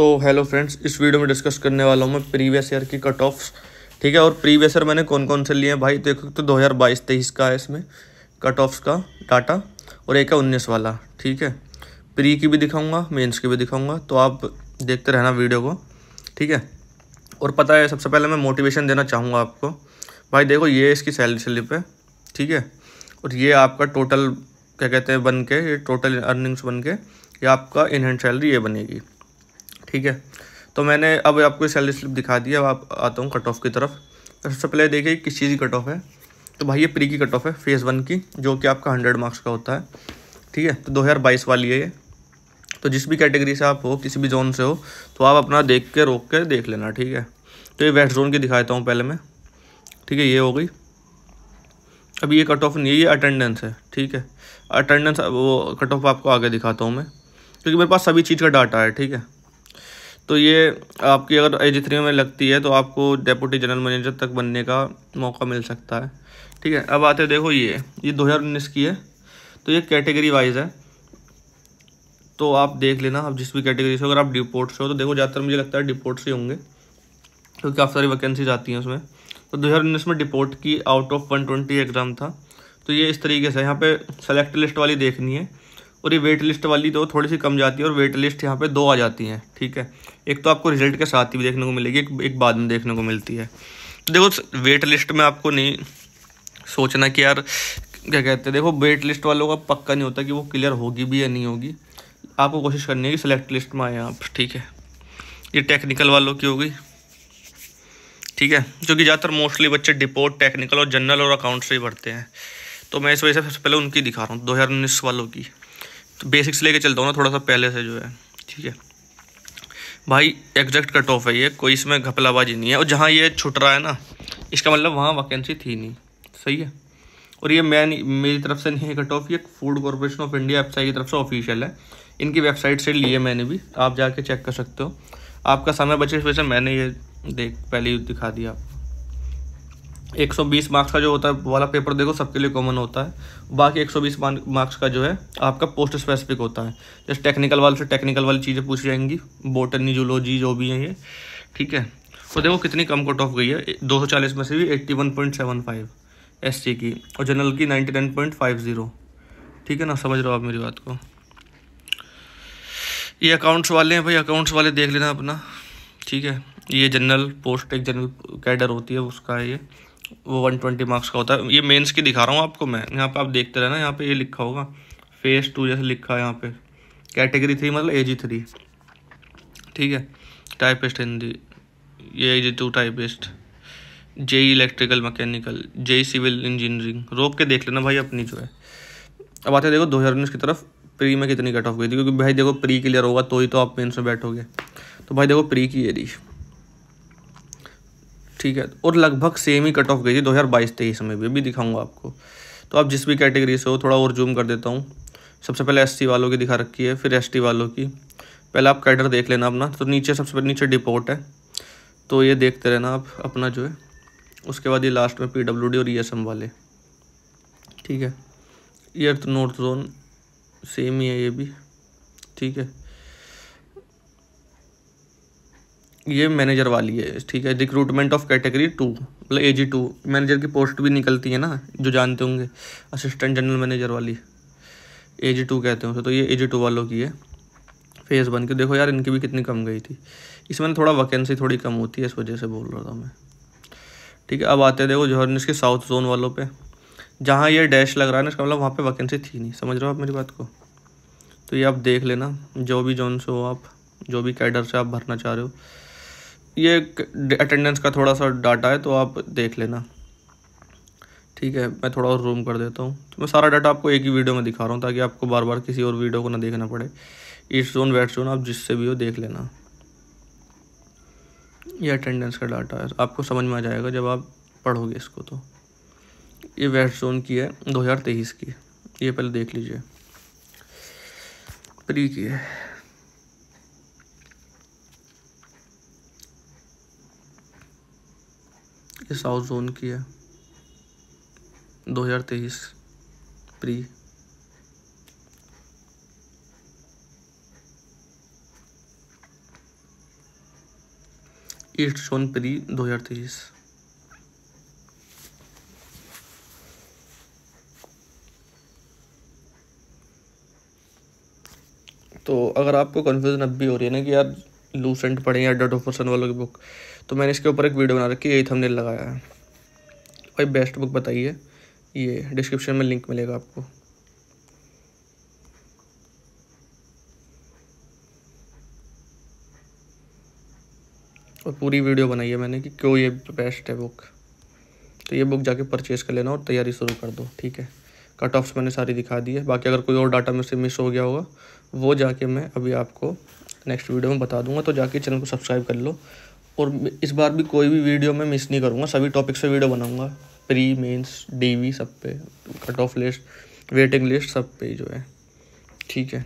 तो hello friends इस video में डिस्कस करने वाला हूँ मैं प्रीवियस ईयर की कट ऑफ्स ठीक है और प्रीवियस ईयर मैंने कौन कौन से लिए हैं भाई देखो तो दो हज़ार बाईस तेईस का है इसमें कट ऑफ्स का डाटा और एक है उन्नीस वाला ठीक है प्री की भी दिखाऊंगा मेंस की भी दिखाऊंगा तो आप देखते रहना वीडियो को ठीक है और पता है सबसे पहले मैं मोटिवेशन देना चाहूँगा आपको भाई देखो ये इसकी सैलरी स्लिप है ठीक है और ये आपका टोटल क्या कहते हैं बन के ये टोटल अर्निंग्स बन के ये आपका इन सैलरी ये बनेगी ठीक है तो मैंने अब आपको सैलरी स्लिप दिखा दी अब आप आता हूँ कट ऑफ की तरफ सबसे पहले देखिए किस चीज़ की कट ऑफ है तो भाई ये प्री की कट ऑफ है फेज़ वन की जो कि आपका हंड्रेड मार्क्स का होता है ठीक है तो दो हज़ार बाईस वाली है ये तो जिस भी कैटेगरी से आप हो किसी भी जोन से हो तो आप अपना देख के रोक के देख लेना ठीक है तो ये वेस्ट जोन की दिखाता हूँ पहले मैं ठीक है ये हो गई अब ये कट ऑफ नहीं है ये अटेंडेंस है ठीक है अटेंडेंस वो कट ऑफ आपको आगे दिखाता हूँ मैं क्योंकि मेरे पास सभी चीज़ का डाटा है ठीक है तो ये आपकी अगर एज थ्री में लगती है तो आपको डेपूटी जनरल मैनेजर तक बनने का मौका मिल सकता है ठीक है अब आते देखो ये ये दो की है तो ये कैटेगरी वाइज है तो आप देख लेना आप जिस भी कैटेगरी से अगर आप डिपोर्ट से हो तो देखो ज़्यादातर मुझे लगता है डिपोर्ट से होंगे क्योंकि काफ़ी सारी वैकेंसीज आती हैं उसमें तो दो हज़ार उन्नीस में डिपोर्ट की आउट ऑफ वन एग्ज़ाम था तो ये इस तरीके से यहाँ पे सेलेक्ट लिस्ट वाली देखनी है और ये वेट लिस्ट वाली तो थोड़ी सी कम जाती है और वेट लिस्ट यहाँ पे दो आ जाती हैं ठीक है एक तो आपको रिजल्ट के साथ ही देखने को मिलेगी एक, एक बाद में देखने को मिलती है तो देखो वेट लिस्ट में आपको नहीं सोचना कि यार क्या कहते हैं देखो वेट लिस्ट वालों का पक्का नहीं होता कि वो क्लियर होगी भी या नहीं होगी आपको कोशिश करनी है कि सेलेक्ट लिस्ट में आए आप ठीक है ये टेक्निकल वालों की होगी ठीक है क्योंकि ज़्यादातर मोस्टली बच्चे डिपोर्ट टेक्निकल और जनरल और अकाउंट से ही भरते हैं तो मैं इस वजह से सबसे पहले उनकी दिखा रहा हूँ दो वालों की तो बेसिक्स लेके चलता हूँ ना थोड़ा सा पहले से जो है ठीक है भाई एग्जैक्ट कट ऑफ है ये कोई इसमें घपलाबाजी नहीं है और जहाँ ये छुट रहा है ना इसका मतलब वहाँ वैकेंसी थी नहीं सही है और ये मैं मेरी तरफ से नहीं है कट ऑफ ये Food Corporation of India website की तरफ से ऑफिशियल है इनकी वेबसाइट से लिए मैंने भी आप जाके चेक कर सकते हो आपका समय बचे इस वजह से मैंने ये देख पहले ही दिखा दिया आपको 120 मार्क्स का जो होता है वाला पेपर देखो सबके लिए कॉमन होता है बाकी 120 मार्क्स का जो है आपका पोस्ट स्पेसिफिक होता है जैसे टेक्निकल वाले से टेक्निकल वाली चीज़ें पूछी जाएंगी बोटनी जूलॉजी जो भी है ये ठीक है तो देखो कितनी कम कट ऑफ गई है 240 में से भी 81.75 एससी की और जनरल की 99.50 ठीक है ना समझ रहे हो आप मेरी बात को ये अकाउंट्स वाले हैं भाई अकाउंट्स वाले देख लेना अपना ठीक है ये जनरल पोस्ट एक जनरल कैडर होती है उसका है ये वो वन ट्वेंटी मार्क्स का होता है ये मेंस की दिखा रहा हूँ आपको मैं यहाँ पे आप देखते रहना यहाँ पे ये लिखा होगा फेस टू जैसे लिखा है यहाँ पे कैटेगरी थ्री मतलब ए जी थ्री ठीक है टाइपिस्ट हिंदी ये A G two typist J electrical mechanical J civil engineering रोक के देख लेना भाई अपनी जो है अब आते देखो दो हज़ार उन्नीस की तरफ प्री में कितनी कट ऑफ गई थी क्योंकि भाई देखो प्री क्लियर होगा तो ही तो आप मेन्स में बैठोगे तो भाई देखो प्री की ये रही ठीक है और लगभग सेम ही कट ऑफ गई थी दो हज़ार बाईस तेईस में भी अभी दिखाऊंगा आपको तो आप जिस भी कैटेगरी से हो थोड़ा और जूम कर देता हूँ सबसे पहले एस वालों की दिखा रखी है फिर एस वालों की पहले आप कैडर देख लेना अपना तो नीचे सबसे पहले नीचे डिपोर्ट है तो ये देखते रहना आप अपना जो है उसके बाद ये लास्ट में पी और ई e वाले ठीक है ये नॉर्थ जोन सेम ही है ये भी ठीक है ये मैनेजर वाली है ठीक है रिक्रूटमेंट ऑफ कैटेगरी टू मतलब ए जी टू मैनेजर की पोस्ट भी निकलती है ना जो जानते होंगे असिस्टेंट जनरल मैनेजर वाली ए जी टू कहते हैं तो ये ए जी टू वालों की है फेज़ वन की देखो यार इनकी भी कितनी कम गई थी इसमें थोड़ा वैकेंसी थोड़ी कम होती है इस वजह से बोल रहा था मैं ठीक है अब आते हैं देखो जौहरनिस के साउथ जोन वालों पर जहाँ ये डैश लग रहा है ना इसका मतलब वहाँ पर वैकेंसी थी नहीं समझ रहे हो आप मेरी बात को तो ये आप देख लेना जो भी जोन से हो आप जो भी कैडर से आप भरना चाह रहे हो ये अटेंडेंस का थोड़ा सा डाटा है तो आप देख लेना ठीक है मैं थोड़ा और रूम कर देता हूँ तो मैं सारा डाटा आपको एक ही वीडियो में दिखा रहा हूँ ताकि आपको बार बार किसी और वीडियो को ना देखना पड़े ईस्ट जोन वेस्ट जोन आप जिससे भी हो देख लेना ये अटेंडेंस का डाटा है आपको समझ में आ जाएगा जब आप पढ़ोगे इसको तो ये वेस्ट जोन की है दो की ये पहले देख लीजिए प्री की है ये साउथ जोन की है 2023 प्री ईस्ट जोन प्री 2023 तो अगर आपको कन्फ्यूज़न अब भी हो रही है ना कि यार लूसेंट पढ़े या ऑफ पर्सन वालों की बुक तो मैंने इसके ऊपर एक वीडियो बना रखी है यही हमने लगाया है भाई बेस्ट बुक बताइए ये डिस्क्रिप्शन में लिंक मिलेगा आपको और पूरी वीडियो बनाई है मैंने कि क्यों ये बेस्ट है बुक तो ये बुक जाके परचेज़ कर लेना और तैयारी शुरू कर दो ठीक है कट ऑफ्स मैंने सारी दिखा दी है बाकी अगर कोई और डाटा में से मिस हो गया होगा वो जाके मैं अभी आपको नेक्स्ट वीडियो में बता दूंगा तो जाके चैनल को सब्सक्राइब कर लो और इस बार भी कोई भी वीडियो में मिस नहीं करूँगा सभी टॉपिक्स पे वीडियो बनाऊँगा प्री मेंस डीवी सब पे cut off list waiting list सब पे जो है ठीक है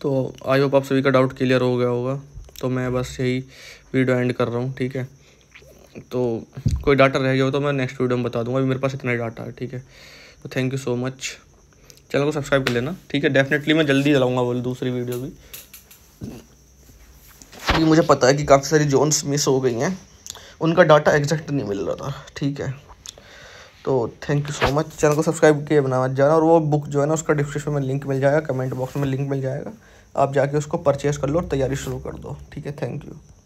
तो आई होप आप सभी का डाउट क्लियर हो गया होगा तो मैं बस यही वीडियो एंड कर रहा हूँ ठीक है तो कोई डाटा रह गया हो तो मैं नेक्स्ट वीडियो में बता दूंगा अभी मेरे पास इतना ही डाटा है ठीक है तो thank you so much channel को सब्सक्राइब कर लेना ठीक है डेफिनेटली मैं जल्दी चलाऊँगा बोल दूसरी वीडियो भी क्योंकि मुझे पता है कि काफ़ी सारी जोन्स मिस हो गई हैं उनका डाटा एग्जैक्ट नहीं मिल रहा था ठीक है तो thank you so much channel को सब्सक्राइब किए बना मत जाना और वो बुक जो है ना उसका डिस्क्रिप्शन में लिंक मिल जाएगा कमेंट बॉक्स में लिंक मिल जाएगा आप जाके उसको परचेज़ कर लो और तैयारी शुरू कर दो ठीक है थैंक यू